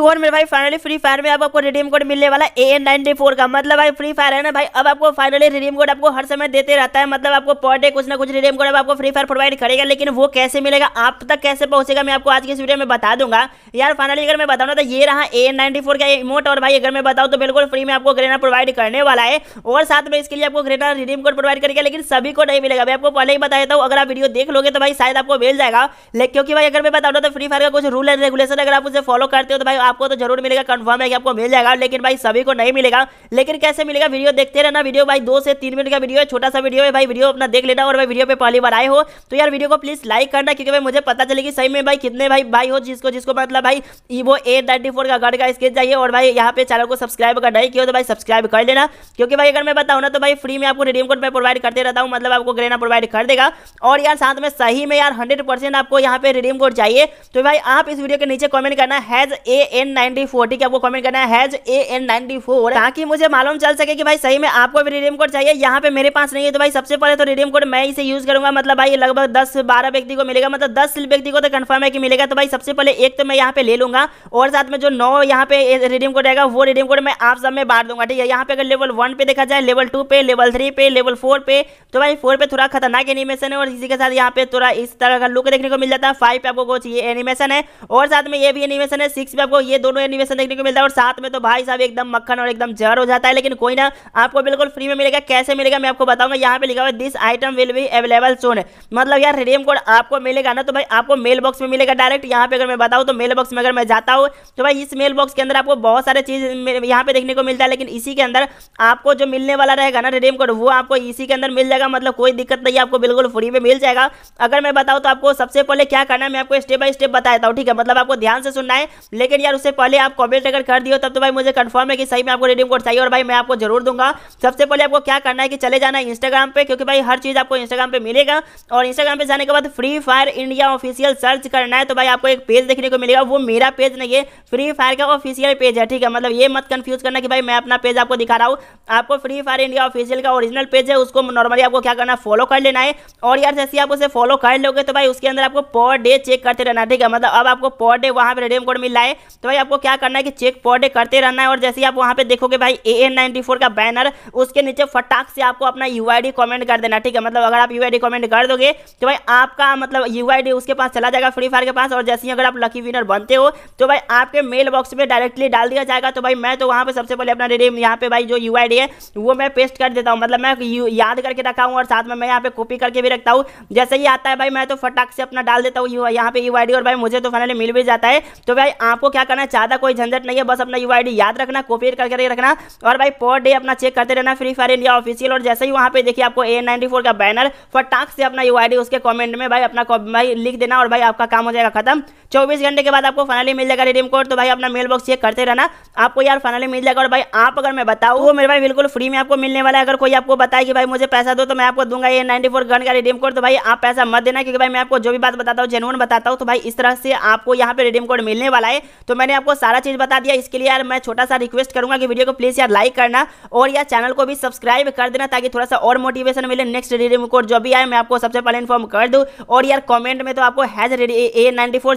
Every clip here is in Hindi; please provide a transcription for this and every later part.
टू और मेरे भाई फाइनली फ्री फायर में अब आपको रिडीम कोड मिलने वाला ए एन नाइनटी फोर का मतलब भाई फ्री फायर है ना भाई अब आपको फाइनली रिडीम कोड आपको हर समय देते रहता है मतलब आपको पर डे कुछ ना कुछ रिडीम कोड आपको फ्री फायर प्रोवाइड करेगा लेकिन वो कैसे मिलेगा आप तक कैसे पहुंचेगा मैं आपको आज की इस वीडियो में बता दूंगा यार फाइनली अगर मैं बताऊँ तो ये रहा ए एन नाइनटी फोर का इमोट और भाई अगर मैं बताऊँ तो बिल्कुल फ्री में आपको ग्रेना प्रोवाइड करने वाला है और साथ में इसके लिए आपको ग्रेना रिडीम कोड प्रोवाइड करेगा लेकिन सभी को नहीं मिलेगा मैं आपको पहले ही बता देता हूँ अगर आप वीडियो देख लोगे तो भाई शायद आपको मिल जाएगा लेकिन क्योंकि भाई अगर मैं बताऊँ तो फ्री फायर का कुछ रूल एंड रेगुलेशन अगर आप उसे फॉलो करते हो तो भाई आपको तो जरूर मिलेगा कन्फर्म है कि आपको मिल जाएगा लेकिन भाई सभी को नहीं मिलेगा लेकिन कैसे मिलेगा वीडियो देखते रहना वीडियो भाई दो से तीन मिनट का वीडियो है छोटा सा वीडियो है भाई वीडियो अपना देख लेना और भाई वीडियो पर पहली बार आए हो तो यार वीडियो को प्लीज लाइक करना क्योंकि भाई मुझे पता चलेगी सही में भाई कितने भाई भाई हो जिसको जिसको मतलब भाई ईवो ए नाइन्टी फोर का गढ़ का स्केच चाहिए और भाई यहाँ पे चैनल को सब्सक्राइब अगर नहीं किया तो भाई सब्सक्राइब कर लेना क्योंकि भाई अगर मैं बताऊँ ना तो भाई फ्री में आपको रिडीम कोड मैं प्रोवाइड करते रहता हूँ मतलब आपको ग्रेना प्रोवाइड कर देगा और यार साथ में सही में यार हंड्रेड आपको यहाँ पे रिडीम कोड चाहिए तो भाई आप इस वीडियो के नीचे कॉमेंट करना hash A A N ninety four ठीक है आपको कमेंट करना है hash A N ninety four ताकि मुझे मालूम चल सके कि भाई सही में आपको भी रिडीम कोड चाहिए यहाँ पे मेरे पास नहीं है तो भाई सबसे पहले तो रिडीम कोड मैं इसे यूज करूंगा मतलब भाई लगभग दस बारह व्यक्ति को मिलेगा मतलब दस व्यक्ति को तो कन्फर्म है कि मिलेगा तो भाई सबसे पहले एक तो मैं यहाँ पे ले लूंगा और साथ में जो नौ यहाँ पे रिडीम कोड रहेगा वो रिडीम कोड मैं आप सब में बांट दूंगा ठीक है यहाँ पे अगर लेवल वन पे देखा जाए लेवल टू पे लेवल थ्री पे लेवल फोर पे तो भाई फोर पे थोड़ा खतरनाक एनिमेशन है और इसी के साथ यहाँ पे थोड़ा इस तरह का लुक देखने को मिल जाता है फाइव पे आपको कुछ ये एनिमेशन है और साथ में ये भी एनिमेशन है सिक्स पे आपको ये दोनों एनिमेशन देखने को मिलता है और साथ में तो भाई साहब एकदम मक्खन और एकदम जहर हो जाता है लेकिन कोई ना आपको बिल्कुल फ्री में मिलेगा कैसे मिलेगा मैं आपको बताऊंगा यहाँ पे लिखा हुआ this item will be available soon मतलब यार रिडीम कोड आपको मिलेगा ना तो भाई आपको मेल बॉक्स में मिलेगा डायरेक्ट यहाँ पे अगर मैं बताऊँ तो मेल बॉक्स में अगर मैं जाता हूँ तो भाई इस मेल बॉक्स के अंदर आपको बहुत सारे चीज़ यहाँ पे देखने को मिलता है लेकिन इसी के अंदर आपको जो मिलने वाला रहेगा ना रिडीम कोड वो आपको इसी के अंदर मिल जाएगा मतलब कोई दिक्कत नहीं आपको बिल्कुल फ्री में मिल जाएगा अगर मैं बताऊँ तो आपको सबसे पहले क्या करना है मैं आपको स्टेप बाय स्टेप बताता हूँ ठीक है मतलब आपको ध्यान से सुनना है लेकिन यार उससे पहले आप कॉमेंट अगर कर दियो तब तो भाई मुझे कन्फर्म है कि सही में आपको रिडीम कोड चाहिए और भाई मैं आपको जरूर दूंगा सबसे पहले आपको क्या करना है कि चले जाना इंस्टाग्राम पे क्योंकि भाई हर चीज़ आपको इंस्टाग्राम पे मिलेगा और इंस्टाग्राम पे जाने के बाद Free Fire India official search करना है तो भाई आपको एक पेज देखने को मिलेगा वो मेरा पेज नहीं है फ्री फायर का ऑफिशियल पेज है ठीक है मतलब ये मत कन्फ्यूज करना कि भाई मैं अपना पेज आपको दिखा रहा हूँ आपको फ्री फायर इंडिया ऑफिशियल का ओरिजिनल पेज है उसको नॉर्मली आपको क्या करना फॉलो कर लेना है और यार जैसे आप उसे फॉलो कर लोगे तो भाई उसके अंदर आपको पर डे चेक करते रहना ठीक है मतलब अब आपको पर डे वहाँ पर रिडीम कोड मिल रहा है तो भाई आपको क्या करना है कि चेक पॉडे करते रहना है और जैसे ही आप वहाँ पे देखोगे भाई ए एन नाइनटी फोर का बैनर उसके नीचे फटाक से आपको अपना यू आई डी कमेंट कर देना ठीक है मतलब अगर आप यू आई डी कॉमेंट कर दोगे तो भाई आपका मतलब यू आई डी उसके पास चला जाएगा फ्री फायर के पास और जैसे ही अगर आप लकी विनर बनते हो तो भाई आपके मेल बॉक्स में डायरेक्टली डाल दिया जाएगा तो भाई मैं तो वहाँ पर सबसे पहले अपना रिडीम यहाँ पे भाई जो यू आई डी है वो मैं पेस्ट कर देता हूँ मतलब मैं याद करके रखा हूँ और साथ में मैं यहाँ पे कॉपी करके भी रखता हूँ जैसे ही आता है भाई मैं तो फटाक से अपना डाल देता हूँ यहाँ पे यू आई डी और भाई मुझे तो फाइनली मिल भी जाता है तो भाई आपको क्या करना ज़्यादा कोई झंझट नहीं है बस अपना यू याद रखना कॉपी करके रखना और भाई पर डे अपना चेक करते रहना फ्री फायर इंडिया ऑफिशियल और जैसे ही वहां पे देखिए आपको ए का बैनर फटाक से अपना यू उसके कॉमेंट में भाई अपना भाई लिख देना और भाई आपका काम हो जाएगा खत्म चौबीस घंटे के बाद आपको फाइनली मिल जाएगा रिडीम कोड तो भाई अपना मेल बॉक्स चेक करते रहना आपको यार फाइनली मिल जाएगा और भाई आप अगर मैं बताऊँ वो मेरे भाई बिल्कुल फ्री में आपको मिलने वाला है अगर कोई आपको बताए कि भाई मुझे पैसा दो तो मैं आपको दूंगा ये नाइन्टी गन का रिडीम कोड तो भाई आप पैसा मत देना क्योंकि भाई मैं आपको जो भी बात बताता हूँ जेनुअन बताता हूँ तो भाई इस तरह से आपको यहाँ पे रिडीम कोड मिलने वाला है तो मैंने आपको सारा चीज़ बता दिया इसके लिए यार मैं छोटा सा रिक्वेस्ट करूंगा कि वीडियो को प्लीज़ यार लाइक करना और यार चैनल को भी सब्सक्राइब कर देना ताकि थोड़ा सा और मोटिवेशन मिले नेक्स्ट रिडीम कोड जो भी आए मैं आपको सबसे पहले इन्फॉर्म कर दूँ और यार कॉमेंट में तो आपको हैज ए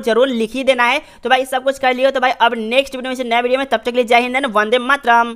जरूर लिख ही देना है तो भाई सब कुछ कर लियो तो भाई अब नेक्स्ट वीडियो में नए वीडियो में तब तक लिए जय हिंद वंदे मातरम